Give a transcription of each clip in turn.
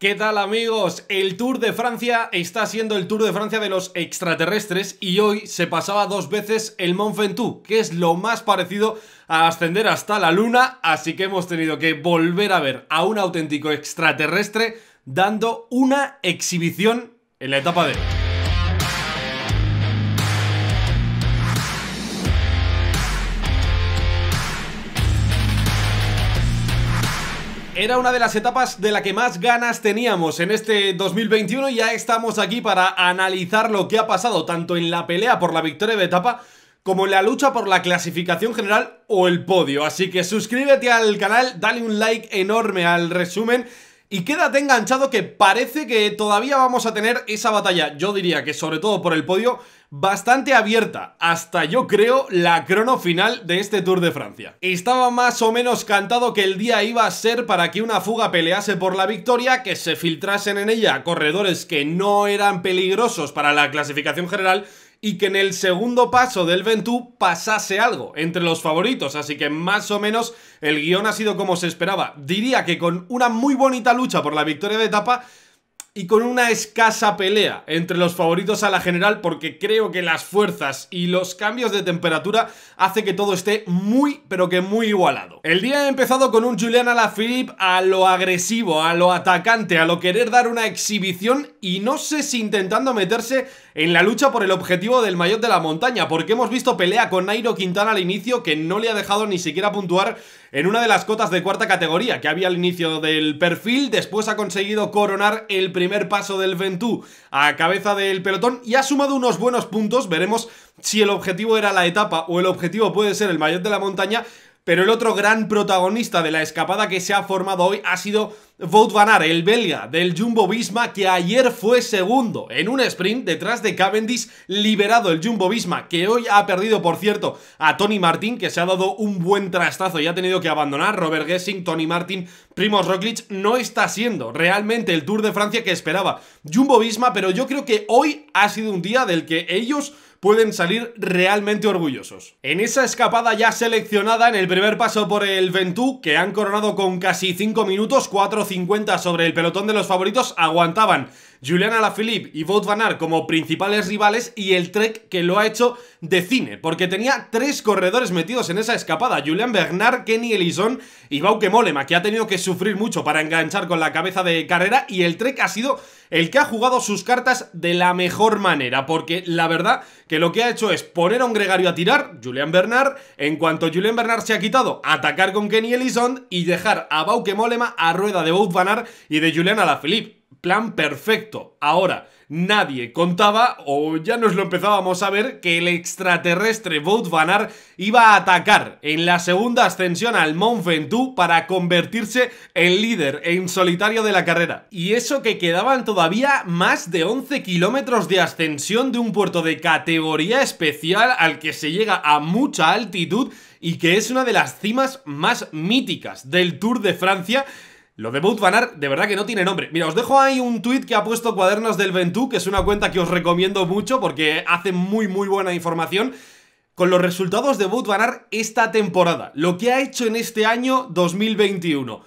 ¿Qué tal amigos? El Tour de Francia está siendo el Tour de Francia de los extraterrestres y hoy se pasaba dos veces el Mont Ventoux, que es lo más parecido a ascender hasta la luna, así que hemos tenido que volver a ver a un auténtico extraterrestre dando una exhibición en la etapa de... era una de las etapas de la que más ganas teníamos en este 2021 y ya estamos aquí para analizar lo que ha pasado tanto en la pelea por la victoria de etapa como en la lucha por la clasificación general o el podio. Así que suscríbete al canal, dale un like enorme al resumen y quédate enganchado que parece que todavía vamos a tener esa batalla, yo diría que sobre todo por el podio, bastante abierta, hasta yo creo la crono final de este Tour de Francia. Estaba más o menos cantado que el día iba a ser para que una fuga pelease por la victoria, que se filtrasen en ella corredores que no eran peligrosos para la clasificación general y que en el segundo paso del Ventú pasase algo entre los favoritos, así que más o menos el guión ha sido como se esperaba. Diría que con una muy bonita lucha por la victoria de etapa, y con una escasa pelea entre los favoritos a la general porque creo que las fuerzas y los cambios de temperatura hace que todo esté muy pero que muy igualado. El día ha empezado con un Julian Alaphilippe a lo agresivo, a lo atacante, a lo querer dar una exhibición y no sé si intentando meterse en la lucha por el objetivo del maillot de la montaña porque hemos visto pelea con Nairo Quintana al inicio que no le ha dejado ni siquiera puntuar en una de las cotas de cuarta categoría que había al inicio del perfil. Después ha conseguido coronar el primer paso del Ventú a cabeza del pelotón y ha sumado unos buenos puntos. Veremos si el objetivo era la etapa o el objetivo puede ser el mayor de la montaña. Pero el otro gran protagonista de la escapada que se ha formado hoy ha sido Wout van el belga del Jumbo Visma que ayer fue segundo en un sprint detrás de Cavendish liberado el Jumbo Visma que hoy ha perdido por cierto a Tony Martin, que se ha dado un buen trastazo y ha tenido que abandonar Robert Gessing, Tony Martin, Primoz Roglic no está siendo realmente el Tour de Francia que esperaba Jumbo Visma pero yo creo que hoy ha sido un día del que ellos pueden salir realmente orgullosos. En esa escapada ya seleccionada en el primer paso por el Ventú, que han coronado con casi 5 minutos, 4.50 sobre el pelotón de los favoritos, aguantaban Julian Alaphilippe y Wout van como principales rivales y el Trek que lo ha hecho de cine, porque tenía tres corredores metidos en esa escapada, Julian Bernard, Kenny Ellison y Bauke Molema, que ha tenido que sufrir mucho para enganchar con la cabeza de carrera y el Trek ha sido el que ha jugado sus cartas de la mejor manera, porque la verdad que lo que ha hecho es poner a un gregario a tirar, Julian Bernard, en cuanto Julian Bernard se ha quitado, atacar con Kenny Ellison y dejar a Bauke Molema a rueda de Bout y de Julian Alaphilippe plan perfecto. Ahora, nadie contaba, o ya nos lo empezábamos a ver, que el extraterrestre Vought Vanar iba a atacar en la segunda ascensión al Mont Ventoux para convertirse en líder en solitario de la carrera. Y eso que quedaban todavía más de 11 kilómetros de ascensión de un puerto de categoría especial al que se llega a mucha altitud y que es una de las cimas más míticas del Tour de Francia lo de Boatvanar de verdad que no tiene nombre. Mira, os dejo ahí un tweet que ha puesto Cuadernos del Ventú, que es una cuenta que os recomiendo mucho porque hace muy muy buena información con los resultados de Boatvanar esta temporada. Lo que ha hecho en este año 2021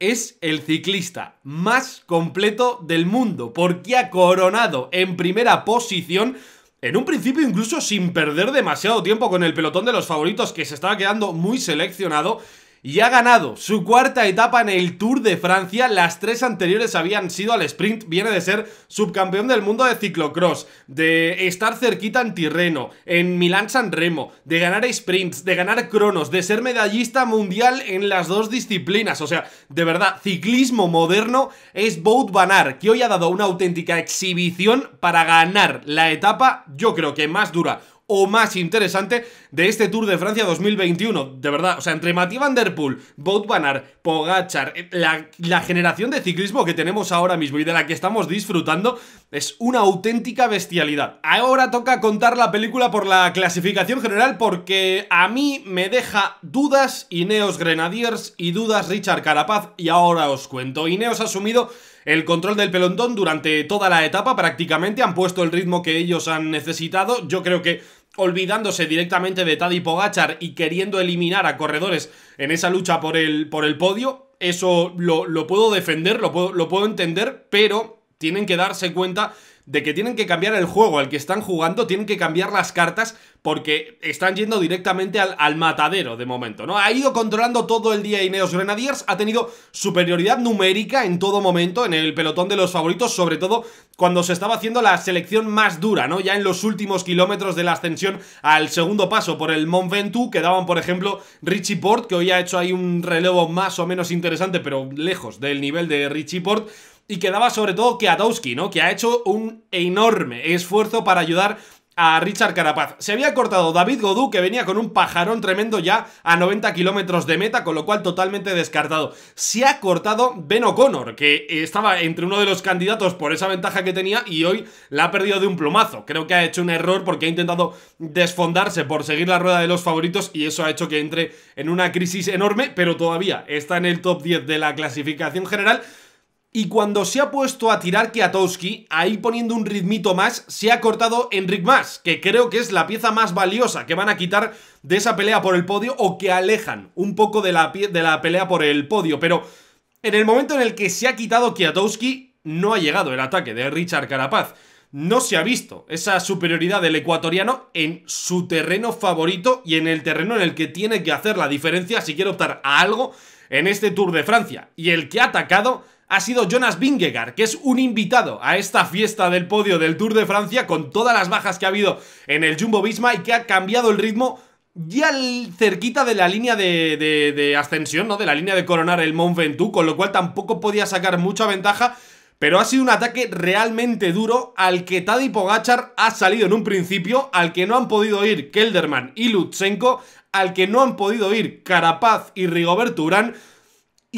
es el ciclista más completo del mundo porque ha coronado en primera posición en un principio incluso sin perder demasiado tiempo con el pelotón de los favoritos que se estaba quedando muy seleccionado y ha ganado su cuarta etapa en el Tour de Francia. Las tres anteriores habían sido al sprint. Viene de ser subcampeón del mundo de ciclocross, de estar cerquita en Tirreno, en Milán-San Remo, de ganar sprints, de ganar cronos, de ser medallista mundial en las dos disciplinas. O sea, de verdad, ciclismo moderno es Bout Banar, que hoy ha dado una auténtica exhibición para ganar la etapa, yo creo que más dura o más interesante de este Tour de Francia 2021. De verdad, o sea, entre Mathieu Van Der Poel, Pogachar, eh, la, la, generación de ciclismo que tenemos ahora mismo y de la que estamos disfrutando es una auténtica bestialidad. Ahora toca contar la película por la clasificación general porque a mí me deja dudas Ineos Grenadiers y dudas Richard Carapaz y ahora os cuento. Ineos ha asumido el control del pelotón durante toda la etapa prácticamente, han puesto el ritmo que ellos han necesitado, yo creo que olvidándose directamente de Tadej Pogachar y queriendo eliminar a corredores en esa lucha por el, por el podio, eso lo, puedo defender, lo puedo, lo puedo entender, pero tienen que darse cuenta de que tienen que cambiar el juego al que están jugando, tienen que cambiar las cartas porque están yendo directamente al, al matadero de momento, ¿no? Ha ido controlando todo el día Ineos Grenadiers, ha tenido superioridad numérica en todo momento, en el pelotón de los favoritos, sobre todo cuando se estaba haciendo la selección más dura, ¿no? Ya en los últimos kilómetros de la ascensión al segundo paso por el Mont Ventoux, quedaban, por ejemplo, Richie Port, que hoy ha hecho ahí un relevo más o menos interesante, pero lejos del nivel de Richie Port, y quedaba sobre todo Kiatowski, ¿no? Que ha hecho un enorme esfuerzo para ayudar a Richard Carapaz. Se había cortado David Godú, que venía con un pajarón tremendo ya a 90 kilómetros de meta, con lo cual totalmente descartado. Se ha cortado Ben O'Connor, que estaba entre uno de los candidatos por esa ventaja que tenía y hoy la ha perdido de un plumazo. Creo que ha hecho un error porque ha intentado desfondarse por seguir la rueda de los favoritos y eso ha hecho que entre en una crisis enorme, pero todavía está en el top 10 de la clasificación general y cuando se ha puesto a tirar Kiatowski, ahí poniendo un ritmito más, se ha cortado Enric más que creo que es la pieza más valiosa que van a quitar de esa pelea por el podio o que alejan un poco de la, de la pelea por el podio. Pero en el momento en el que se ha quitado Kiatowski, no ha llegado el ataque de Richard Carapaz. No se ha visto esa superioridad del ecuatoriano en su terreno favorito y en el terreno en el que tiene que hacer la diferencia si quiere optar a algo en este Tour de Francia. Y el que ha atacado ha sido Jonas Vingegaard, que es un invitado a esta fiesta del podio del Tour de Francia con todas las bajas que ha habido en el Jumbo-Visma y que ha cambiado el ritmo ya cerquita de la línea de, ascensión, ¿no? De la línea de coronar el Mont Ventoux, con lo cual tampoco podía sacar mucha ventaja, pero ha sido un ataque realmente duro al que Tadej Pogachar ha salido en un principio, al que no han podido ir Kelderman y Lutsenko, al que no han podido ir Carapaz y Rigoberto Urán,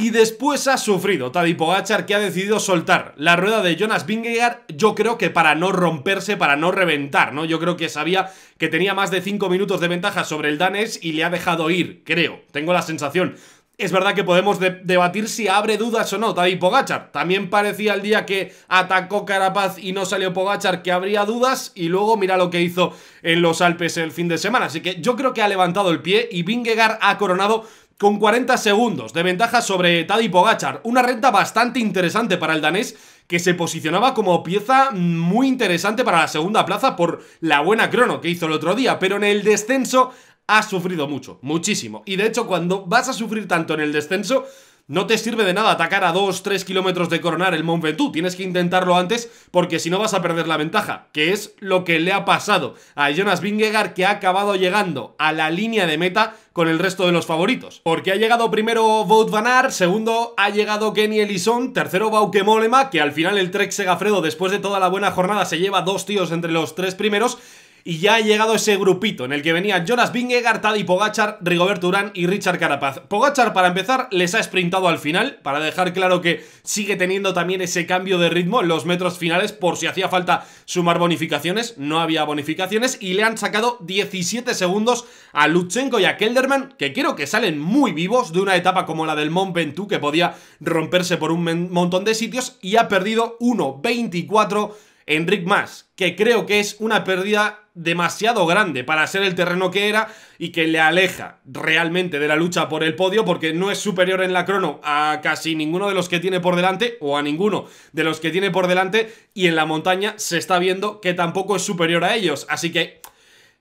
y después ha sufrido Tadej Pogachar que ha decidido soltar la rueda de Jonas Vingegaard, yo creo que para no romperse, para no reventar, ¿no? Yo creo que sabía que tenía más de 5 minutos de ventaja sobre el danés y le ha dejado ir, creo. Tengo la sensación. Es verdad que podemos debatir si abre dudas o no Tadej Pogachar. También parecía el día que atacó Carapaz y no salió Pogachar que habría dudas y luego mira lo que hizo en los Alpes el fin de semana. Así que yo creo que ha levantado el pie y Vingegaard ha coronado con 40 segundos de ventaja sobre Tadi Pogachar. Una renta bastante interesante para el danés que se posicionaba como pieza muy interesante para la segunda plaza por la buena crono que hizo el otro día, pero en el descenso ha sufrido mucho, muchísimo. Y de hecho, cuando vas a sufrir tanto en el descenso, no te sirve de nada atacar a 2, 3 kilómetros de coronar el Mont Ventoux. Tienes que intentarlo antes porque si no vas a perder la ventaja, que es lo que le ha pasado a Jonas Vingegaard que ha acabado llegando a la línea de meta con el resto de los favoritos. Porque ha llegado primero Wout Van Aert, segundo ha llegado Kenny Ellison, tercero Bauke Mollema, que al final el Trek Segafredo después de toda la buena jornada se lleva dos tíos entre los tres primeros y ya ha llegado ese grupito en el que venían Jonas Vingegaard, Tadej Pogachar, Rigoberto Urán y Richard Carapaz. Pogachar, para empezar, les ha sprintado al final, para dejar claro que sigue teniendo también ese cambio de ritmo en los metros finales, por si hacía falta sumar bonificaciones, no había bonificaciones, y le han sacado 17 segundos a Lutsenko y a Kelderman, que quiero que salen muy vivos de una etapa como la del Mont Ventoux, que podía romperse por un montón de sitios, y ha perdido 1'24 Enric Mas, que creo que es una pérdida demasiado grande para ser el terreno que era y que le aleja realmente de la lucha por el podio porque no es superior en la crono a casi ninguno de los que tiene por delante o a ninguno de los que tiene por delante y en la montaña se está viendo que tampoco es superior a ellos. Así que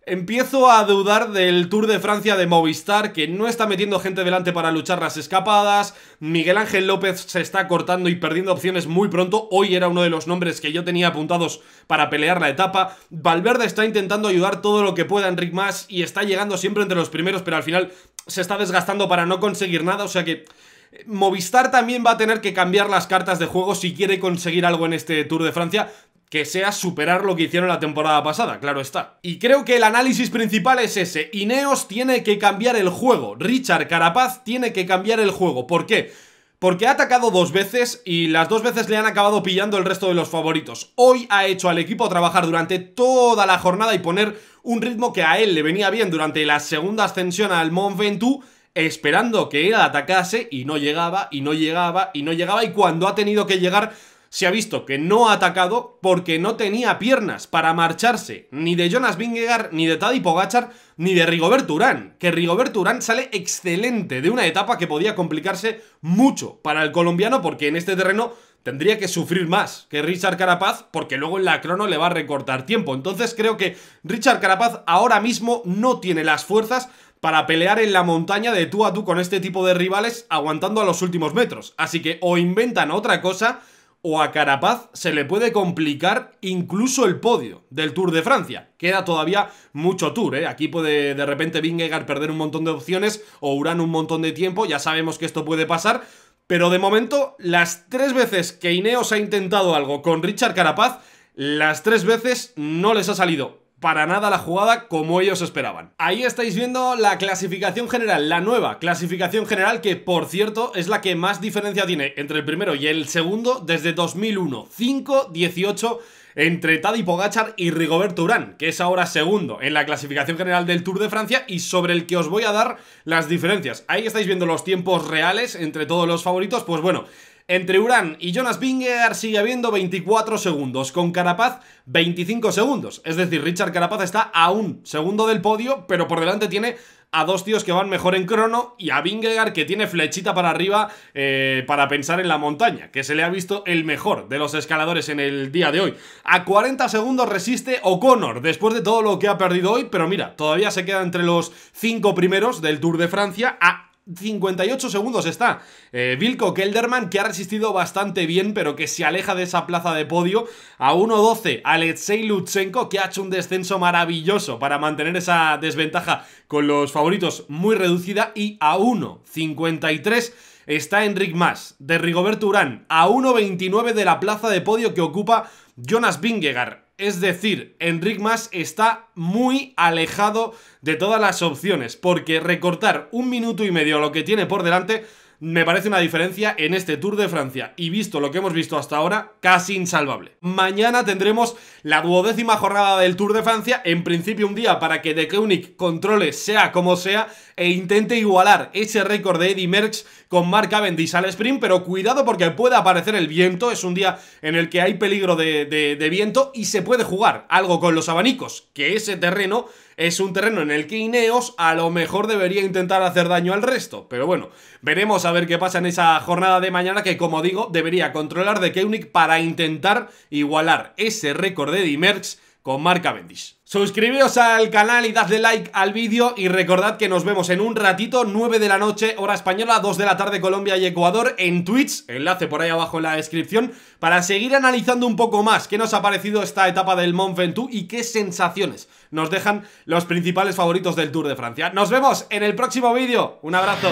Empiezo a dudar del Tour de Francia de Movistar, que no está metiendo gente delante para luchar las escapadas. Miguel Ángel López se está cortando y perdiendo opciones muy pronto. Hoy era uno de los nombres que yo tenía apuntados para pelear la etapa. Valverde está intentando ayudar todo lo que pueda en Enric Mas y está llegando siempre entre los primeros, pero al final se está desgastando para no conseguir nada. O sea que eh, Movistar también va a tener que cambiar las cartas de juego si quiere conseguir algo en este Tour de Francia que sea superar lo que hicieron la temporada pasada, claro está. Y creo que el análisis principal es ese. Ineos tiene que cambiar el juego. Richard Carapaz tiene que cambiar el juego. ¿Por qué? Porque ha atacado dos veces y las dos veces le han acabado pillando el resto de los favoritos. Hoy ha hecho al equipo trabajar durante toda la jornada y poner un ritmo que a él le venía bien durante la segunda ascensión al Mont Ventoux esperando que él atacase y no llegaba, y no llegaba, y no llegaba, y cuando ha tenido que llegar se ha visto que no ha atacado porque no tenía piernas para marcharse ni de Jonas Vingegaard, ni de Tadej Pogachar, ni de Rigobert Urán. Que Rigobert Urán sale excelente de una etapa que podía complicarse mucho para el colombiano porque en este terreno tendría que sufrir más que Richard Carapaz porque luego en la crono le va a recortar tiempo. Entonces creo que Richard Carapaz ahora mismo no tiene las fuerzas para pelear en la montaña de tú a tú con este tipo de rivales aguantando a los últimos metros. Así que o inventan otra cosa o a Carapaz se le puede complicar incluso el podio del Tour de Francia. Queda todavía mucho Tour, ¿eh? Aquí puede de repente Vingegaard perder un montón de opciones o uran un montón de tiempo, ya sabemos que esto puede pasar. Pero de momento, las tres veces que Ineos ha intentado algo con Richard Carapaz, las tres veces no les ha salido para nada la jugada como ellos esperaban. Ahí estáis viendo la clasificación general, la nueva clasificación general que, por cierto, es la que más diferencia tiene entre el primero y el segundo desde 2001. 5, 18 entre Tadej Pogachar y Rigoberto Urán, que es ahora segundo en la clasificación general del Tour de Francia y sobre el que os voy a dar las diferencias. Ahí estáis viendo los tiempos reales entre todos los favoritos, pues bueno, entre Urán y Jonas Vingegaard sigue habiendo 24 segundos, con Carapaz 25 segundos. Es decir, Richard Carapaz está a un segundo del podio, pero por delante tiene a dos tíos que van mejor en crono y a Vingegaard que tiene flechita para arriba eh, para pensar en la montaña, que se le ha visto el mejor de los escaladores en el día de hoy. A 40 segundos resiste O'Connor después de todo lo que ha perdido hoy, pero mira, todavía se queda entre los cinco primeros del Tour de Francia a 58 segundos está eh, Vilko Kelderman, que ha resistido bastante bien, pero que se aleja de esa plaza de podio. A 1.12, Alexei Lutsenko, que ha hecho un descenso maravilloso para mantener esa desventaja con los favoritos muy reducida. Y a 1.53 está Enric Mas, de Rigoberto Urán, a 1.29 de la plaza de podio que ocupa Jonas Vingegaard. Es decir, Enric Mas está muy alejado de todas las opciones, porque recortar un minuto y medio lo que tiene por delante me parece una diferencia en este Tour de Francia y visto lo que hemos visto hasta ahora, casi insalvable. Mañana tendremos la duodécima jornada del Tour de Francia, en principio un día para que De Koenig controle sea como sea e intente igualar ese récord de Eddie Merckx con Mark Cavendish al sprint, pero cuidado porque puede aparecer el viento, es un día en el que hay peligro de, viento y se puede jugar algo con los abanicos, que ese terreno es un terreno en el que Ineos a lo mejor debería intentar hacer daño al resto. Pero bueno, veremos a ver qué pasa en esa jornada de mañana que, como digo, debería controlar de Keunig para intentar igualar ese récord de Merckx, con Marca Cavendish. Suscribíos al canal y dadle like al vídeo y recordad que nos vemos en un ratito, 9 de la noche, hora española, 2 de la tarde Colombia y Ecuador, en Twitch, enlace por ahí abajo en la descripción, para seguir analizando un poco más qué nos ha parecido esta etapa del Mont Ventoux y qué sensaciones nos dejan los principales favoritos del Tour de Francia. Nos vemos en el próximo vídeo, un abrazo.